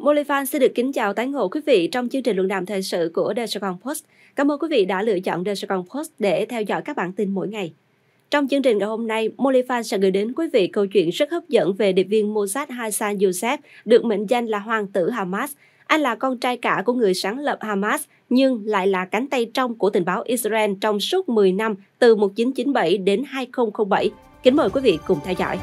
Molivan xin được kính chào tái ngộ quý vị trong chương trình luận đàm thời sự của The Sài Post. Cảm ơn quý vị đã lựa chọn The Sài Post để theo dõi các bản tin mỗi ngày. Trong chương trình ngày hôm nay, Molivan sẽ gửi đến quý vị câu chuyện rất hấp dẫn về điệp viên Mossad Hassan Youssef, được mệnh danh là hoàng tử Hamas. Anh là con trai cả của người sáng lập Hamas, nhưng lại là cánh tay trong của tình báo Israel trong suốt 10 năm từ 1997 đến 2007. Kính mời quý vị cùng theo dõi.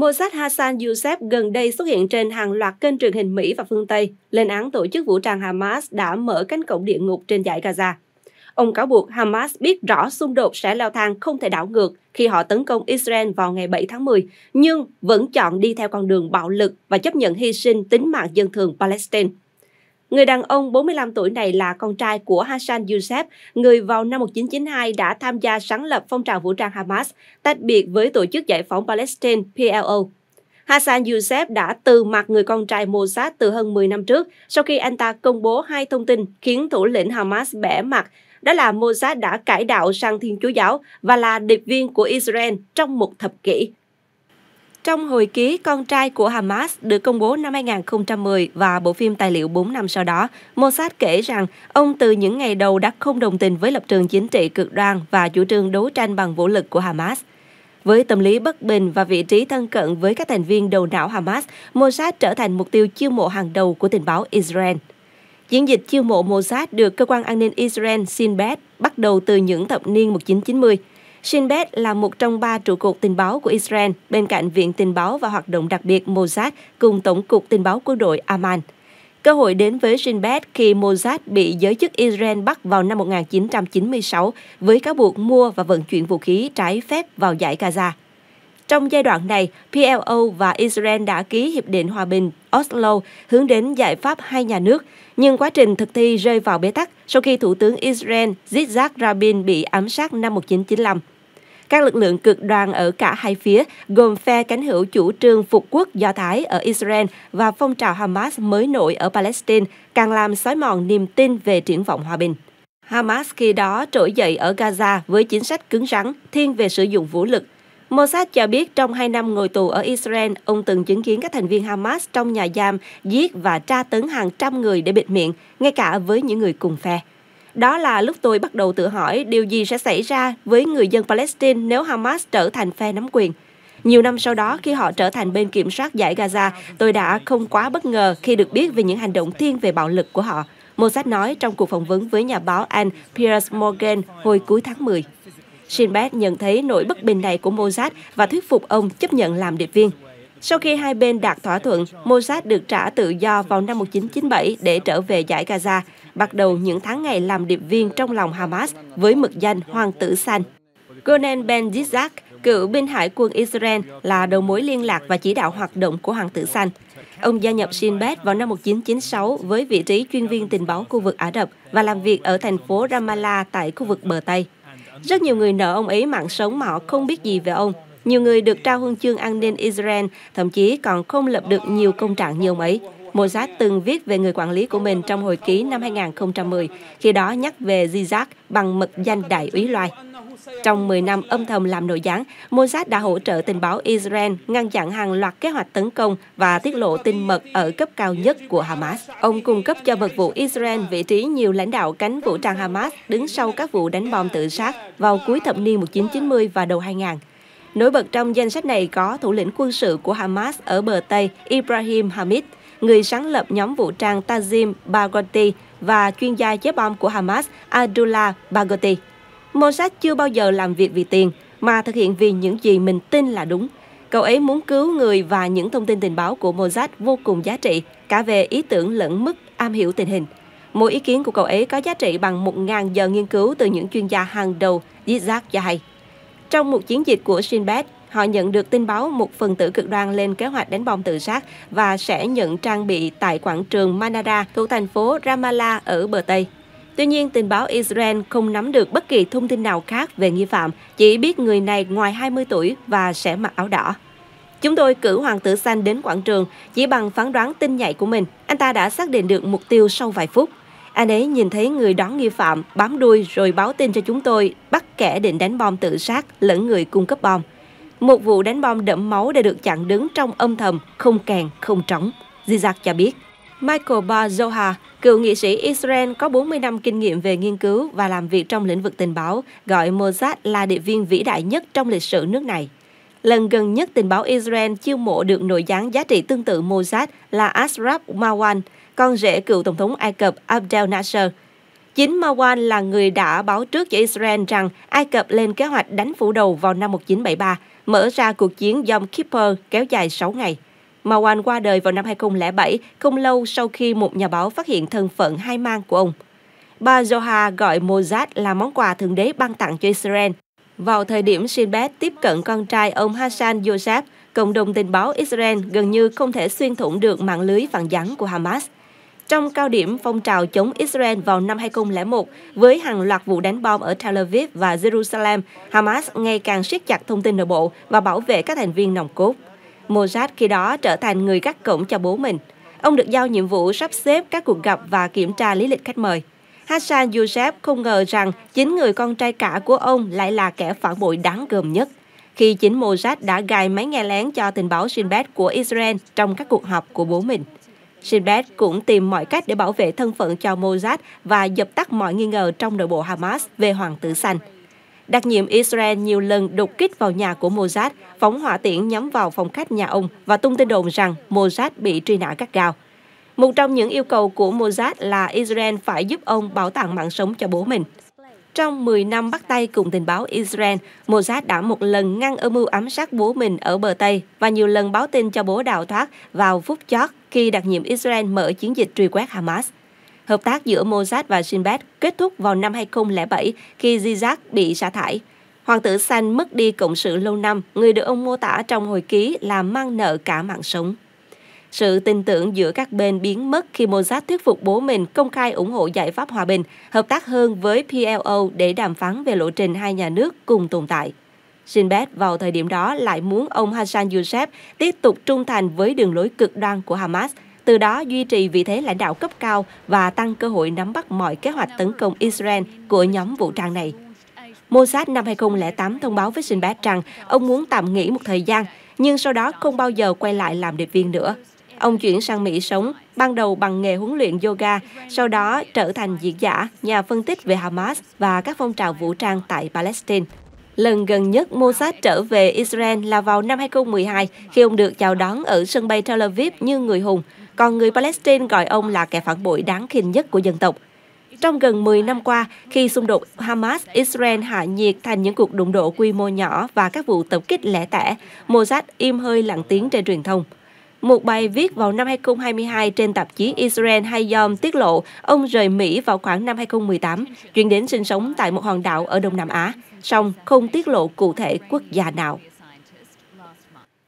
Mossad Hassan Youssef gần đây xuất hiện trên hàng loạt kênh truyền hình Mỹ và phương Tây, lên án tổ chức vũ trang Hamas đã mở cánh cổng địa ngục trên dải Gaza. Ông cáo buộc Hamas biết rõ xung đột sẽ leo thang không thể đảo ngược khi họ tấn công Israel vào ngày 7 tháng 10, nhưng vẫn chọn đi theo con đường bạo lực và chấp nhận hy sinh tính mạng dân thường Palestine. Người đàn ông 45 tuổi này là con trai của Hassan Youssef, người vào năm 1992 đã tham gia sáng lập phong trào vũ trang Hamas, tách biệt với Tổ chức Giải phóng Palestine PLO. Hassan Youssef đã từ mặt người con trai Mossad từ hơn 10 năm trước sau khi anh ta công bố hai thông tin khiến thủ lĩnh Hamas bẻ mặt, đó là Mossad đã cải đạo sang Thiên Chúa Giáo và là điệp viên của Israel trong một thập kỷ. Trong hồi ký Con trai của Hamas được công bố năm 2010 và bộ phim tài liệu 4 năm sau đó, Mossad kể rằng ông từ những ngày đầu đã không đồng tình với lập trường chính trị cực đoan và chủ trương đấu tranh bằng vũ lực của Hamas. Với tâm lý bất bình và vị trí thân cận với các thành viên đầu não Hamas, Mossad trở thành mục tiêu chiêu mộ hàng đầu của tình báo Israel. Chiến dịch chiêu mộ Mossad được cơ quan an ninh Israel Sinbad bắt đầu từ những thập niên 1990. Shin Bet là một trong ba trụ cột tình báo của Israel, bên cạnh Viện Tình báo và Hoạt động đặc biệt Mossad cùng Tổng cục Tình báo Quân đội Amman. Cơ hội đến với Shin Bet khi Mossad bị giới chức Israel bắt vào năm 1996 với cáo buộc mua và vận chuyển vũ khí trái phép vào giải Gaza. Trong giai đoạn này, PLO và Israel đã ký Hiệp định Hòa bình Oslo hướng đến giải pháp hai nhà nước, nhưng quá trình thực thi rơi vào bế tắc sau khi Thủ tướng Israel Yitzhak Rabin bị ám sát năm 1995. Các lực lượng cực đoan ở cả hai phía, gồm phe cánh hữu chủ trương phục quốc Do Thái ở Israel và phong trào Hamas mới nổi ở Palestine, càng làm xói mòn niềm tin về triển vọng hòa bình. Hamas khi đó trỗi dậy ở Gaza với chính sách cứng rắn, thiên về sử dụng vũ lực. Mossad cho biết trong 2 năm ngồi tù ở Israel, ông từng chứng kiến các thành viên Hamas trong nhà giam giết và tra tấn hàng trăm người để bịt miệng, ngay cả với những người cùng phe. Đó là lúc tôi bắt đầu tự hỏi điều gì sẽ xảy ra với người dân Palestine nếu Hamas trở thành phe nắm quyền. Nhiều năm sau đó, khi họ trở thành bên kiểm soát giải Gaza, tôi đã không quá bất ngờ khi được biết về những hành động thiên về bạo lực của họ. Mossad nói trong cuộc phỏng vấn với nhà báo Anh Piers Morgan hồi cuối tháng 10. Sinbad nhận thấy nỗi bất bình này của Mossad và thuyết phục ông chấp nhận làm điệp viên. Sau khi hai bên đạt thỏa thuận, Mossad được trả tự do vào năm 1997 để trở về giải Gaza bắt đầu những tháng ngày làm điệp viên trong lòng Hamas với mực danh Hoàng tử Xanh. Conan Ben Zizak cựu binh hải quân Israel, là đầu mối liên lạc và chỉ đạo hoạt động của Hoàng tử Xanh. Ông gia nhập Shin Bet vào năm 1996 với vị trí chuyên viên tình báo khu vực Ả Rập và làm việc ở thành phố Ramallah tại khu vực bờ Tây. Rất nhiều người nợ ông ấy mạng sống mà họ không biết gì về ông. Nhiều người được trao huân chương an ninh Israel, thậm chí còn không lập được nhiều công trạng như ông ấy. Mozart từng viết về người quản lý của mình trong hồi ký năm 2010, khi đó nhắc về Zizak bằng mật danh đại úy Loài. Trong 10 năm âm thầm làm nội gián, Mossad đã hỗ trợ tình báo Israel ngăn chặn hàng loạt kế hoạch tấn công và tiết lộ tin mật ở cấp cao nhất của Hamas. Ông cung cấp cho vật vụ Israel vị trí nhiều lãnh đạo cánh vũ trang Hamas đứng sau các vụ đánh bom tự sát vào cuối thập niên 1990 và đầu 2000. Nổi bật trong danh sách này có thủ lĩnh quân sự của Hamas ở bờ Tây Ibrahim Hamid – người sáng lập nhóm vũ trang Tazim Bagoti và chuyên gia chế bom của Hamas Abdullah Bagoti. Mossad chưa bao giờ làm việc vì tiền, mà thực hiện vì những gì mình tin là đúng. Cậu ấy muốn cứu người và những thông tin tình báo của Mossad vô cùng giá trị, cả về ý tưởng lẫn mức am hiểu tình hình. Mỗi ý kiến của cậu ấy có giá trị bằng 1.000 giờ nghiên cứu từ những chuyên gia hàng đầu, Yitzhak Yahai. Trong một chiến dịch của Shinbet, họ nhận được tin báo một phần tử cực đoan lên kế hoạch đánh bom tự sát và sẽ nhận trang bị tại quảng trường Manara thuộc thành phố Ramallah ở bờ Tây. Tuy nhiên, tình báo Israel không nắm được bất kỳ thông tin nào khác về nghi phạm, chỉ biết người này ngoài 20 tuổi và sẽ mặc áo đỏ. Chúng tôi cử Hoàng tử Xanh đến quảng trường chỉ bằng phán đoán tin nhạy của mình. Anh ta đã xác định được mục tiêu sau vài phút. Anh ấy nhìn thấy người đón nghi phạm, bám đuôi rồi báo tin cho chúng tôi bắt kẻ định đánh bom tự sát lẫn người cung cấp bom một vụ đánh bom đẫm máu đã được chặn đứng trong âm thầm, không càng, không trống. Zizak cho biết. Michael Bar Zohar, cựu nghị sĩ Israel có 40 năm kinh nghiệm về nghiên cứu và làm việc trong lĩnh vực tình báo, gọi Mossad là địa viên vĩ đại nhất trong lịch sử nước này. Lần gần nhất tình báo Israel chiêu mộ được nội gián giá trị tương tự Mossad là Ashraf Mawan, con rể cựu Tổng thống Ai Cập Abdel Nasser. Chính Mawan là người đã báo trước cho Israel rằng Ai Cập lên kế hoạch đánh phủ đầu vào năm 1973 mở ra cuộc chiến Yom Kippur kéo dài 6 ngày. Marwan qua đời vào năm 2007, không lâu sau khi một nhà báo phát hiện thân phận hai mang của ông. Bà Zohar gọi Mozart là món quà thượng đế ban tặng cho Israel. Vào thời điểm Sinbad tiếp cận con trai ông Hassan Yosef, cộng đồng tình báo Israel gần như không thể xuyên thủng được mạng lưới phản gián của Hamas – trong cao điểm phong trào chống Israel vào năm 2001 với hàng loạt vụ đánh bom ở Tel Aviv và Jerusalem, Hamas ngày càng siết chặt thông tin nội bộ và bảo vệ các thành viên nòng cốt. Mossad khi đó trở thành người gác cổng cho bố mình. Ông được giao nhiệm vụ sắp xếp các cuộc gặp và kiểm tra lý lịch khách mời. Hassan Youssef không ngờ rằng chính người con trai cả của ông lại là kẻ phản bội đáng gờm nhất khi chính Mossad đã gài máy nghe lén cho tình báo Sinbad của Israel trong các cuộc họp của bố mình. Sinbad cũng tìm mọi cách để bảo vệ thân phận cho Mossad và dập tắt mọi nghi ngờ trong nội bộ Hamas về Hoàng tử Xanh. Đặc nhiệm Israel nhiều lần đột kích vào nhà của Mossad, phóng hỏa tiễn nhắm vào phòng khách nhà ông và tung tin đồn rằng Mossad bị truy nã gắt gao. Một trong những yêu cầu của Mossad là Israel phải giúp ông bảo tàng mạng sống cho bố mình. Trong 10 năm bắt tay cùng tình báo Israel, Mossad đã một lần ngăn âm mưu ám sát bố mình ở bờ Tây và nhiều lần báo tin cho bố đào thoát vào phút chót khi đặc nhiệm Israel mở chiến dịch truy quét Hamas. Hợp tác giữa Mossad và Shin kết thúc vào năm 2007 khi Zizak bị sa thải. Hoàng tử xanh mất đi cộng sự lâu năm, người được ông mô tả trong hồi ký là mang nợ cả mạng sống. Sự tin tưởng giữa các bên biến mất khi Mossad thuyết phục bố mình công khai ủng hộ giải pháp hòa bình, hợp tác hơn với PLO để đàm phán về lộ trình hai nhà nước cùng tồn tại. Sinbad vào thời điểm đó lại muốn ông Hassan Youssef tiếp tục trung thành với đường lối cực đoan của Hamas, từ đó duy trì vị thế lãnh đạo cấp cao và tăng cơ hội nắm bắt mọi kế hoạch tấn công Israel của nhóm vũ trang này. Mossad năm 2008 thông báo với Sinbad rằng ông muốn tạm nghỉ một thời gian, nhưng sau đó không bao giờ quay lại làm điệp viên nữa. Ông chuyển sang Mỹ sống, ban đầu bằng nghề huấn luyện yoga, sau đó trở thành diễn giả, nhà phân tích về Hamas và các phong trào vũ trang tại Palestine. Lần gần nhất Mossad trở về Israel là vào năm 2012 khi ông được chào đón ở sân bay Tel Aviv như người hùng, còn người Palestine gọi ông là kẻ phản bội đáng khinh nhất của dân tộc. Trong gần 10 năm qua, khi xung đột Hamas-Israel hạ nhiệt thành những cuộc đụng độ quy mô nhỏ và các vụ tập kích lẻ tẻ, Mossad im hơi lặng tiếng trên truyền thông. Một bài viết vào năm 2022 trên tạp chí Israel Hayom tiết lộ ông rời Mỹ vào khoảng năm 2018, chuyển đến sinh sống tại một hòn đảo ở Đông Nam Á, song không tiết lộ cụ thể quốc gia nào.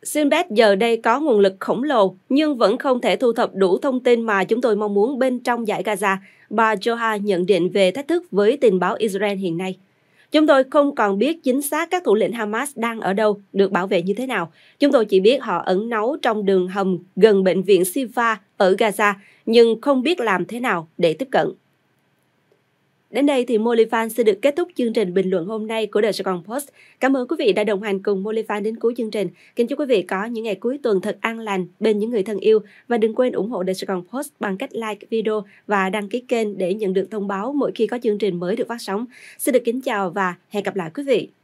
Sinbad giờ đây có nguồn lực khổng lồ, nhưng vẫn không thể thu thập đủ thông tin mà chúng tôi mong muốn bên trong giải Gaza, bà Joha nhận định về thách thức với tình báo Israel hiện nay. Chúng tôi không còn biết chính xác các thủ lĩnh Hamas đang ở đâu, được bảo vệ như thế nào. Chúng tôi chỉ biết họ ẩn náu trong đường hầm gần bệnh viện Sifa ở Gaza, nhưng không biết làm thế nào để tiếp cận. Đến đây thì Molifan sẽ được kết thúc chương trình bình luận hôm nay của The Saigon Post. Cảm ơn quý vị đã đồng hành cùng Molifan đến cuối chương trình. Kính chúc quý vị có những ngày cuối tuần thật an lành bên những người thân yêu và đừng quên ủng hộ The Saigon Post bằng cách like video và đăng ký kênh để nhận được thông báo mỗi khi có chương trình mới được phát sóng. Xin được kính chào và hẹn gặp lại quý vị.